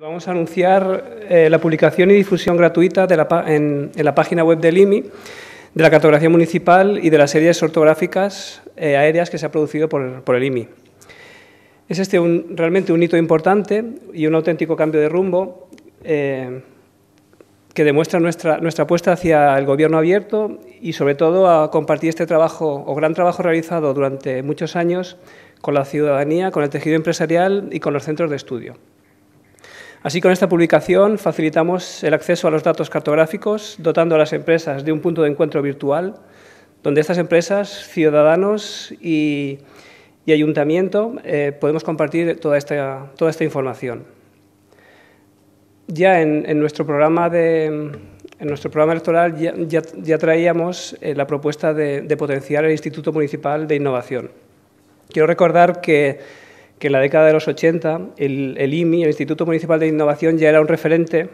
Vamos a anunciar eh, la publicación y difusión gratuita en, la página web del IMI de la cartografía municipal y de las series ortográficas eh, aéreas que se ha producido por, el IMI. Es este realmente un hito importante y un auténtico cambio de rumbo eh, que demuestra nuestra, nuestra apuesta hacia el gobierno abierto y sobre todo a compartir este trabajo o gran trabajo realizado durante muchos años con la ciudadanía, con el tejido empresarial y con los centros de estudio. Así, con esta publicación facilitamos el acceso a los datos cartográficos, dotando a las empresas de un punto de encuentro virtual, donde estas empresas, ciudadanos y, ayuntamiento eh, podemos compartir toda esta, toda esta información. Ya en, nuestro programa de, nuestro programa electoral ya, traíamos eh, la propuesta de, potenciar el Instituto Municipal de Innovación. Quiero recordar que que en la década de los 80 el, IMI, el Instituto Municipal de Innovación, ya era un referente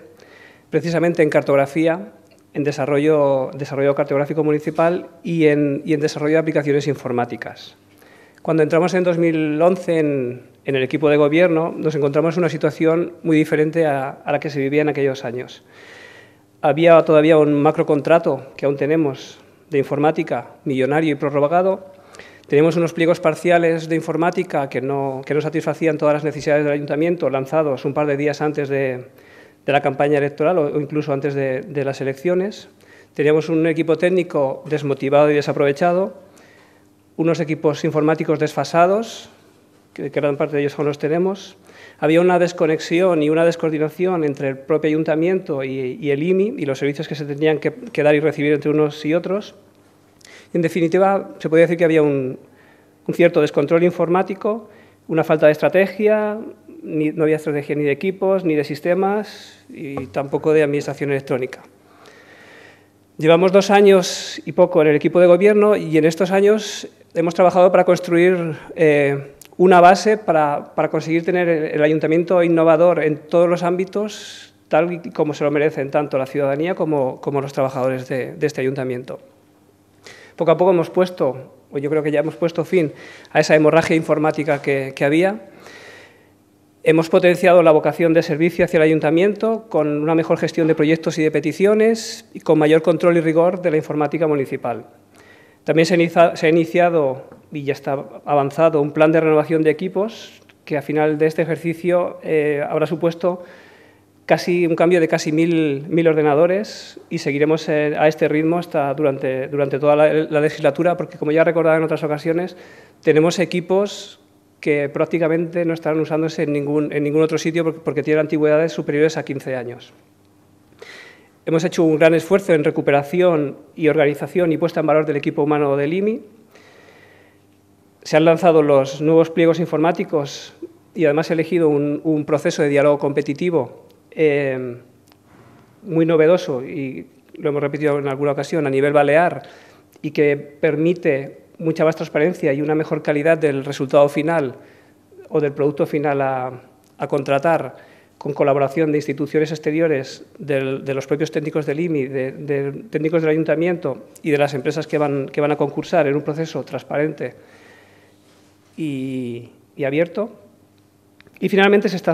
precisamente en cartografía, en desarrollo, desarrollo cartográfico municipal y en, desarrollo de aplicaciones informáticas. Cuando entramos en 2011 en, el equipo de gobierno, nos encontramos en una situación muy diferente a, a la que se vivía en aquellos años. Había todavía un macrocontrato que aún tenemos de informática millonario y prorrogado tenemos unos pliegos parciales de informática que no, satisfacían todas las necesidades del ayuntamiento, lanzados un par de días antes de, la campaña electoral o, incluso antes de, las elecciones. Teníamos un equipo técnico desmotivado y desaprovechado, unos equipos informáticos desfasados, que gran parte de ellos aún los tenemos. Había una desconexión y una descoordinación entre el propio ayuntamiento y, el IMI y los servicios que se tenían que, que, dar y recibir entre unos y otros. En definitiva, se podría decir que había un, cierto descontrol informático, una falta de estrategia, no había estrategia ni de equipos, ni de sistemas y tampoco de administración electrónica. Llevamos dos años y poco en el equipo de gobierno y en estos años hemos trabajado para construir eh, una base para, conseguir tener el ayuntamiento innovador en todos los ámbitos, tal y como se lo merecen tanto la ciudadanía como, los trabajadores de este ayuntamiento. Poco a poco hemos puesto, o yo creo que ya hemos puesto fin a esa hemorragia informática que, había. Hemos potenciado la vocación de servicio hacia el ayuntamiento con una mejor gestión de proyectos y de peticiones y con mayor control y rigor de la informática municipal. También se, ha iniciado y ya está avanzado un plan de renovación de equipos que a final de este ejercicio eh, habrá supuesto casi, un cambio de casi mil, ordenadores y seguiremos eh, a este ritmo hasta durante, toda la, legislatura, porque como ya he recordado en otras ocasiones, tenemos equipos que prácticamente no estarán usándose en ningún, otro sitio porque, tienen antigüedades superiores a 15 años. Hemos hecho un gran esfuerzo en recuperación y organización y puesta en valor del equipo humano del IMI. Se han lanzado los nuevos pliegos informáticos y además he elegido un proceso de diálogo competitivo eh, muy novedoso y lo hemos repetido en alguna ocasión a nivel balear y que permite mucha más transparencia y una mejor calidad del resultado final o del producto final a, contratar con colaboración de instituciones exteriores, de los propios técnicos del IMI, de, técnicos del ayuntamiento y de las empresas que van, a concursar en un proceso transparente y abierto, y finalmente se está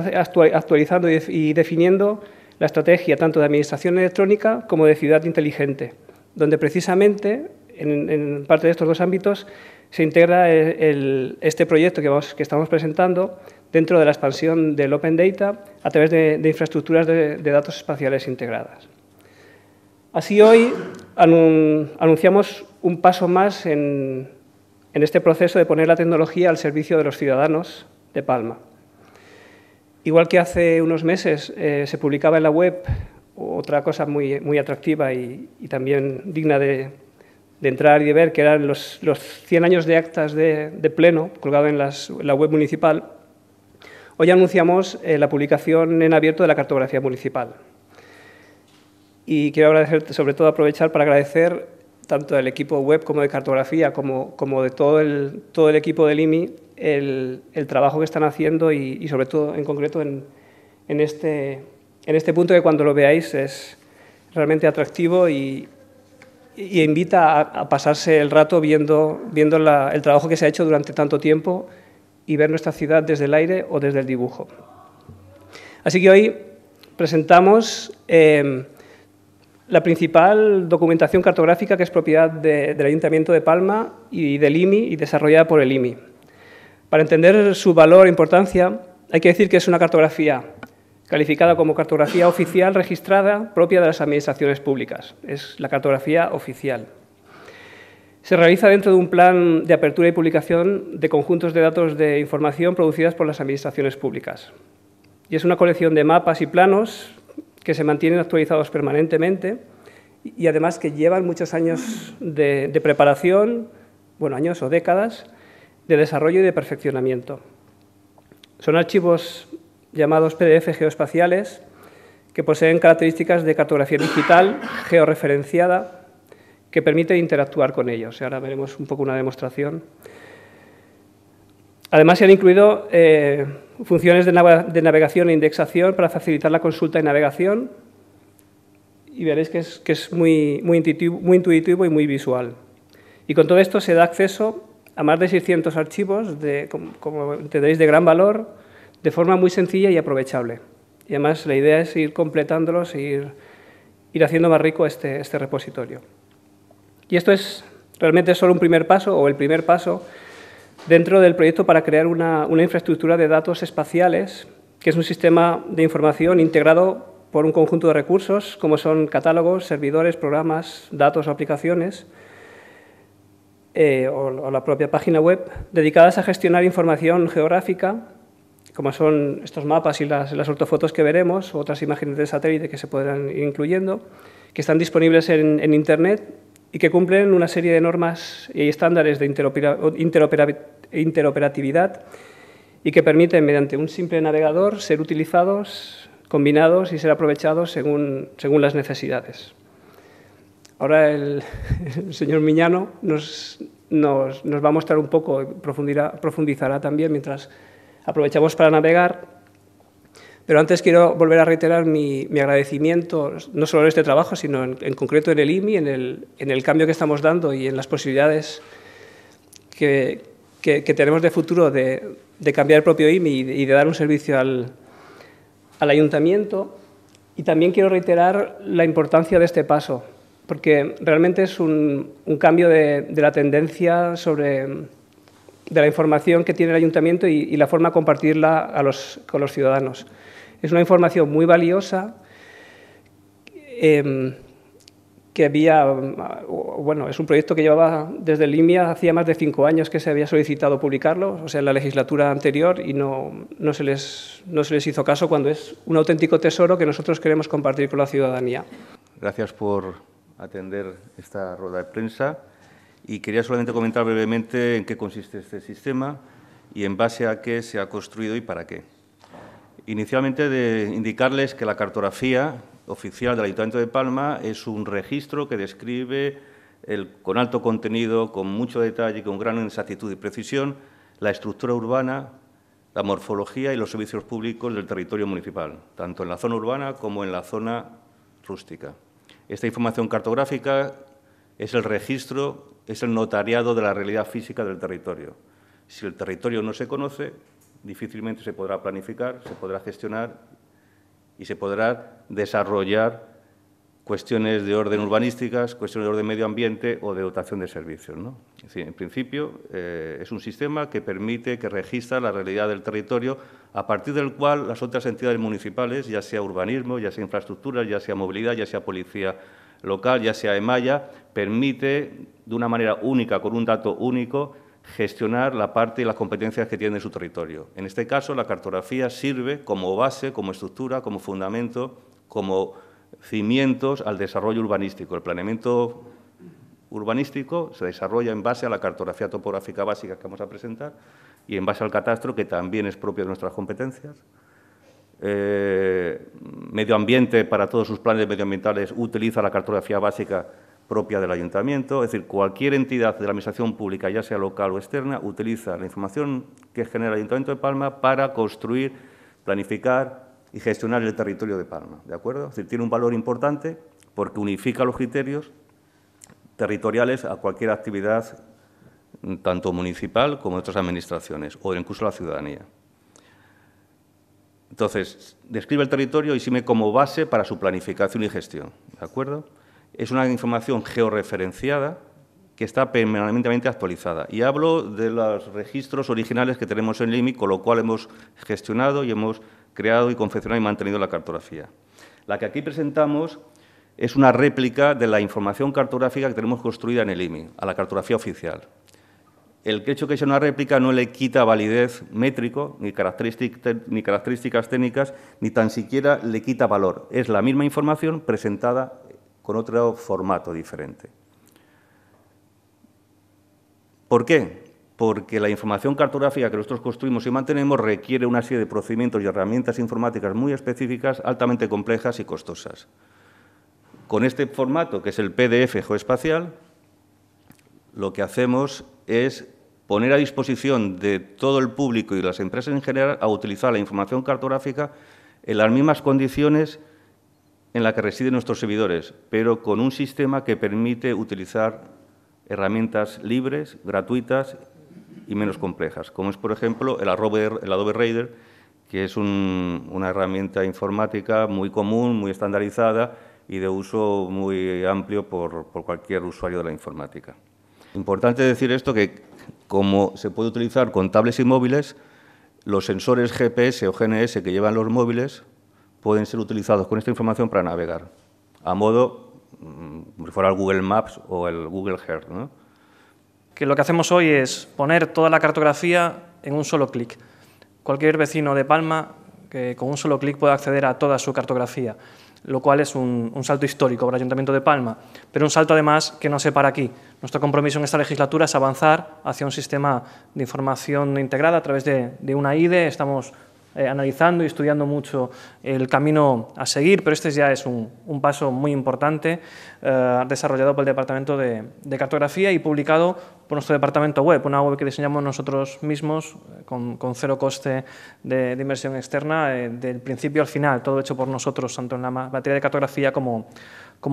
actualizando y definiendo la estrategia tanto de administración electrónica como de ciudad inteligente, donde precisamente en, parte de estos dos ámbitos se integra este proyecto que, estamos presentando dentro de la expansión del Open Data a través de, infraestructuras de, datos espaciales integradas. Así hoy anunciamos un paso más en este proceso de poner la tecnología al servicio de los ciudadanos de Palma. Igual que hace unos meses eh, se publicaba en la web otra cosa muy, muy atractiva y, también digna de, entrar y de ver, que eran los, 100 años de actas de, pleno, colgado en, la web municipal, hoy anunciamos eh, la publicación en abierto de la cartografía municipal. Y quiero agradecer, sobre todo aprovechar para agradecer tanto al equipo web como de cartografía, como, de todo todo el equipo del IMI, el, trabajo que están haciendo y, sobre todo, en concreto, este, en, este, punto que cuando lo veáis es realmente atractivo y, invita a, pasarse el rato viendo, el trabajo que se ha hecho durante tanto tiempo y ver nuestra ciudad desde el aire o desde el dibujo. Así que hoy presentamos em, la principal documentación cartográfica que es propiedad del Ayuntamiento de Palma y del IMI y desarrollada por el IMI. Para entender su valor e importancia, hay que decir que es una cartografía calificada como cartografía oficial registrada propia de las administraciones públicas. Es la cartografía oficial. Se realiza dentro de un plan de apertura y publicación de conjuntos de datos de información producidas por las administraciones públicas. Y es una colección de mapas y planos que se mantienen actualizados permanentemente y además que llevan muchos años de, preparación, bueno, años o décadas, de desarrollo y de perfeccionamiento. Son archivos llamados PDF geoespaciales que poseen características de cartografía digital georreferenciada que permite interactuar con ellos. ahora veremos un poco una demostración. Además, se han incluido eh, funciones de, navegación e indexación para facilitar la consulta y navegación. Y veréis que es, muy, muy intuitivo y muy visual. Y con todo esto se da acceso a más de 600 archivos, como, como de gran valor, de forma muy sencilla y aprovechable. Y además la idea es ir completándolos e ir, haciendo más rico este, este, repositorio. Y esto es realmente solo un primer paso o el primer paso dentro del proyecto para crear una, infraestructura de datos espaciales, que es un sistema de información integrado por un conjunto de recursos, como son catálogos, servidores, programas, datos o aplicaciones, eh, o, la propia página web dedicadas a gestionar información geográfica, como son estos mapas y las, ortofotos que veremos, otras imágenes de satélite que se podrán ir incluyendo, que están disponibles en, Internet y que cumplen una serie de normas y estándares de interoperatividad y que permiten, mediante un simple navegador, ser utilizados, combinados y ser aprovechados según las necesidades. Ahora el, señor Miñano nos, va a mostrar un poco, profundizará, también mientras aprovechamos para navegar. Pero antes quiero volver a reiterar mi, agradecimiento, no solo en este trabajo, sino en, concreto en el IMI, en el, cambio que estamos dando y en las posibilidades que, tenemos de futuro de, cambiar el propio IMI y de, dar un servicio al ayuntamiento. Y también quiero reiterar la importancia de este paso, porque realmente es un, cambio de, la tendencia sobre de la información que tiene el ayuntamiento y, la forma de compartirla a los, con los ciudadanos. Es una información muy valiosa em, que había, bueno, es un proyecto que llevaba desde Limia hacía más de cinco años que se había solicitado publicarlo, o sea, en la legislatura anterior, y no, no, se les, no se les hizo caso cuando es un auténtico tesoro que nosotros queremos compartir con la ciudadanía. Gracias por atender esta rueda de prensa y quería solamente comentar brevemente en qué consiste este sistema y en base a qué se ha construido y para qué. Inicialmente, de indicarles que la cartografía oficial del Ayuntamiento de Palma es un registro que describe con alto contenido, con mucho detalle, y con gran exactitud y precisión, la estructura urbana, la morfología y los servicios públicos del territorio municipal, tanto en la zona urbana como en la zona rústica. Esta información cartográfica es el registro, es el notariado de la realidad física del territorio. Si el territorio no se conoce, difícilmente se podrá planificar, se podrá gestionar y se podrá desarrollar cuestiones de orden urbanísticas, cuestiones de orden medio ambiente o de dotación de servicios. ¿no? en principio, eh, es un sistema que permite, que registra la realidad del territorio, a partir del cual las otras entidades municipales, ya sea urbanismo, ya sea infraestructura, ya sea movilidad, ya sea policía local, ya sea EMAYA, permite, de una manera única, con un dato único, gestionar la parte y las competencias que tiene su territorio. En este caso, la cartografía sirve como base, como estructura, como fundamento, como cimientos al desarrollo urbanístico. El planeamiento urbanístico se desarrolla en base a la cartografía topográfica básica que vamos a presentar y en base al catastro, que también es propio de nuestras competencias. Eh, medio ambiente, para todos sus planes medioambientales, utiliza la cartografía básica propia del ayuntamiento, es decir, cualquier entidad de la administración pública, ya sea local o externa, utiliza la información que genera el Ayuntamiento de Palma para construir, planificar, y gestionar el territorio de Palma. ¿De acuerdo? tiene un valor importante porque unifica los criterios territoriales a cualquier actividad, mm, tanto municipal como de otras administraciones, o incluso la ciudadanía. Entonces, describe el territorio y sirve como base para su planificación y gestión. ¿De acuerdo? Es una información georreferenciada que está permanentemente actualizada. Y hablo de los registros originales que tenemos en LIMI, con lo cual hemos gestionado y hemos creado y confeccionado y mantenido la cartografía. La que aquí presentamos es una réplica de la información cartográfica que tenemos construida en el IMI, a la cartografía oficial. El hecho que sea una réplica no le quita validez métrico, ni, ni características técnicas, ni tan siquiera le quita valor. Es la misma información presentada con otro formato diferente. ¿Por qué? porque la información cartográfica que nosotros construimos y mantenemos requiere una serie de procedimientos y herramientas informáticas muy específicas, altamente complejas y costosas. Con este formato, que es el PDF geoespacial, lo que hacemos es poner a disposición de todo el público y de las empresas en general a utilizar la información cartográfica en las mismas condiciones en las que residen nuestros servidores, pero con un sistema que permite utilizar herramientas libres, gratuitas y menos complejas, como es, por ejemplo, el Adobe, el Raider, que es una herramienta informática muy común, muy estandarizada y de uso muy amplio por, cualquier usuario de la informática. Importante decir esto que como se puede utilizar con tablets y móviles, los sensores GPS o GNS que llevan los móviles pueden ser utilizados con esta información para navegar, a modo, mm, si fuera el Google Maps o el Google Earth que lo que hacemos hoy es poner toda la cartografía en un solo clic. Cualquier vecino de Palma que con un solo clic puede acceder a toda su cartografía, lo cual es un, salto histórico para el Ayuntamiento de Palma, pero un salto además que no se para aquí. Nuestro compromiso en esta legislatura es avanzar hacia un sistema de información integrada a través de, una IDE. Estamos eh, analizando y estudiando mucho el camino a seguir, pero este ya es un, paso muy importante eh, desarrollado por el Departamento de, Cartografía y publicado por nuestro departamento web, una web que diseñamos nosotros mismos eh, con, cero coste de, inversión externa, del principio al final, todo hecho por nosotros, tanto en la materia de cartografía como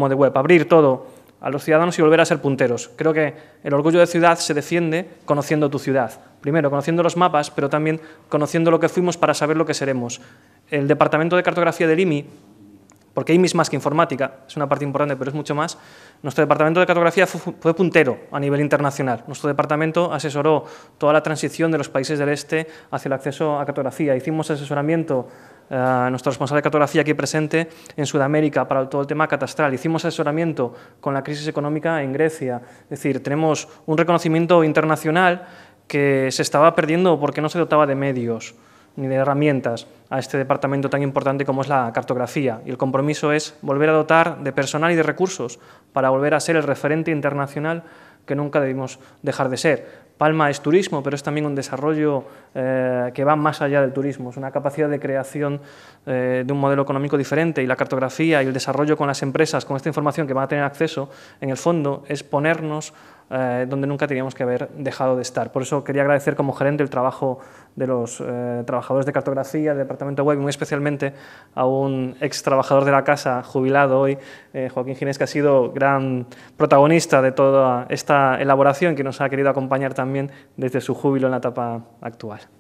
de web. Abrir todo a los ciudadanos y volver a ser punteros. Creo que el orgullo de ciudad se defiende conociendo tu ciudad Primero, conociendo los mapas, pero también conociendo lo que fuimos para saber lo que seremos. El Departamento de Cartografía del IMI, porque IMI es más que informática, es una parte importante, pero es mucho más, nuestro Departamento de Cartografía fue, puntero a nivel internacional. Nuestro departamento asesoró toda la transición de los países del este hacia el acceso a cartografía. Hicimos asesoramiento eh, a nuestro responsable de cartografía aquí presente en Sudamérica para todo el tema catastral. Hicimos asesoramiento con la crisis económica en Grecia. Es decir, tenemos un reconocimiento internacional que se estaba perdiendo porque no se dotaba de medios ni de herramientas a este departamento tan importante como es la cartografía. Y el compromiso es volver a dotar de personal y de recursos para volver a ser el referente internacional que nunca debimos dejar de ser. Palma es turismo, pero es también un desarrollo eh, que va más allá del turismo, es una capacidad de creación eh, de un modelo económico diferente y la cartografía y el desarrollo con las empresas, con esta información que van a tener acceso, en el fondo es ponernos eh, donde nunca teníamos que haber dejado de estar. Por eso quería agradecer como gerente el trabajo de los eh, trabajadores de cartografía, del departamento web, y muy especialmente a un ex trabajador de la casa, jubilado hoy, eh, Joaquín Ginés, que ha sido gran protagonista de toda esta elaboración que nos ha querido acompañar también desde su júbilo en la etapa actual.